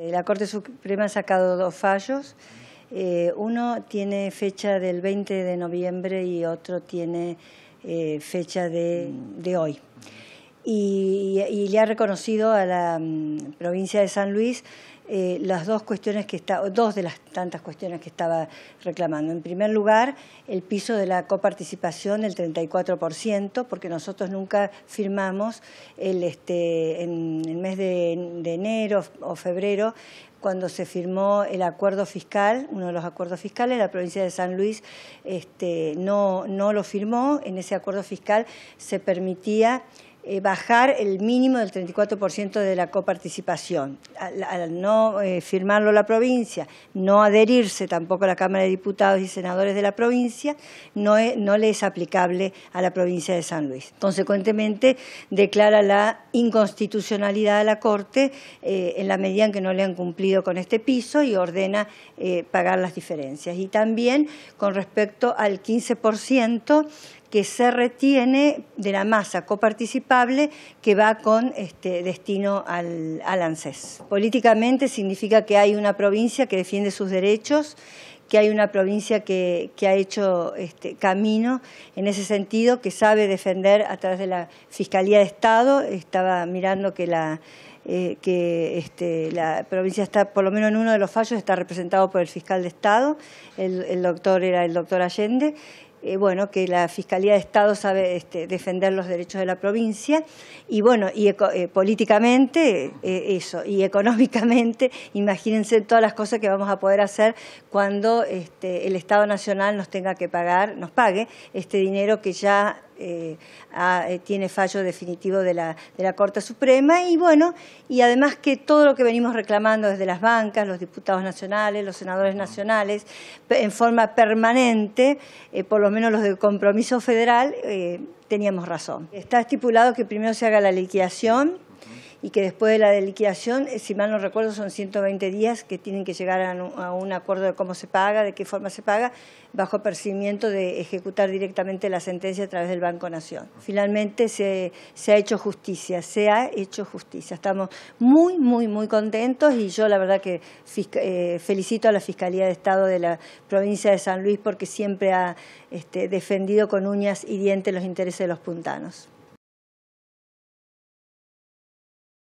Eh, la Corte Suprema ha sacado dos fallos. Eh, uno tiene fecha del 20 de noviembre y otro tiene eh, fecha de hoy y, le ha reconocido a la mm, provincia de San Luis eh, las dos cuestiones que está, dos de las tantas cuestiones que estaba reclamando. En primer lugar, el piso de la coparticipación del 34%, porque nosotros nunca firmamos el, este, en el mes de, de enero o febrero cuando se firmó el acuerdo fiscal, uno de los acuerdos fiscales, la provincia de San Luis este, no, no lo firmó. En ese acuerdo fiscal se permitía eh, bajar el mínimo del 34% de la coparticipación. Al, no eh, firmarlo la provincia, no adherirse tampoco a la Cámara de Diputados y Senadores de la provincia, no, le es aplicable a la provincia de San Luis. Consecuentemente, declara la inconstitucionalidad a la Corte eh, en la medida en que no le han cumplido con este piso y ordena pagar las diferencias. Y también con respecto al 15% que se retiene de la masa coparticipable que va con este, destino al, ANSES. Políticamente significa que hay una provincia que defiende sus derechos, que hay una provincia que, ha hecho este, camino en ese sentido, que sabe defender a través de la Fiscalía de Estado. Estaba mirando que eh, este, la, provincia está, por lo menos en uno de los fallos, está representado por el fiscal de Estado, el doctor era el doctor Allende, eh, bueno, que la Fiscalía de Estado sabe este, defender los derechos de la provincia y bueno, y eh, políticamente eh, eso, y económicamente, imagínense todas las cosas que vamos a poder hacer cuando este, el Estado Nacional nos tenga que pagar, nos pague este dinero que ya eh, ah, eh, tiene fallo definitivo de la, de Corte Suprema y bueno, y además que todo lo que venimos reclamando desde las bancas, los diputados nacionales, los senadores nacionales, en forma permanente, eh, por lo menos los de compromiso federal, teníamos razón. Está estipulado que primero se haga la liquidación y que después de la deliquidación, eh, si mal no recuerdo, son 120 días que tienen que llegar a un, acuerdo de cómo se paga, de qué forma se paga, bajo percibimiento de ejecutar directamente la sentencia a través del Banco Nación. Finalmente se, se ha hecho justicia, se ha hecho justicia. Estamos muy, muy, muy contentos y yo la verdad que eh, felicito a la Fiscalía de Estado de la provincia de San Luis porque siempre ha este, defendido con uñas y dientes los intereses de los puntanos.